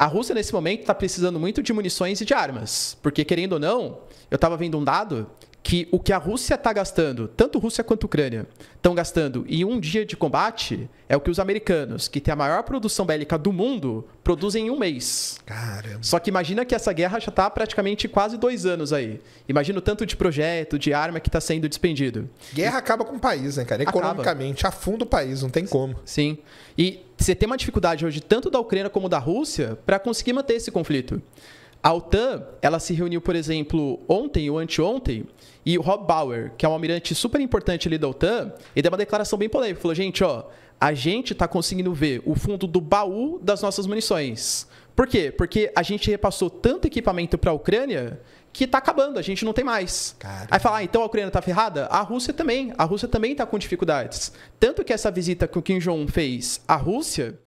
A Rússia, nesse momento, está precisando muito de munições e de armas. Porque, querendo ou não, eu estava vendo um dado que o que a Rússia está gastando, tanto Rússia quanto Ucrânia, estão gastando em um dia de combate, é o que os americanos, que tem a maior produção bélica do mundo, produzem em um mês. Caramba. Só que imagina que essa guerra já está praticamente quase dois anos aí. Imagina o tanto de projeto, de arma que está sendo despendido. Guerra e... acaba com o país, né, cara? Economicamente, acaba. afunda o país, não tem como. Sim. E você tem uma dificuldade hoje, tanto da Ucrânia como da Rússia, para conseguir manter esse conflito. A OTAN, ela se reuniu, por exemplo, ontem ou anteontem, e o Rob Bauer, que é um almirante super importante ali da OTAN, ele deu uma declaração bem polêmica. Falou, gente, ó, a gente está conseguindo ver o fundo do baú das nossas munições. Por quê? Porque a gente repassou tanto equipamento para a Ucrânia que está acabando, a gente não tem mais. Caramba. Aí falar, ah, então a Ucrânia está ferrada? A Rússia também. A Rússia também está com dificuldades. Tanto que essa visita que o Kim Jong-un fez à Rússia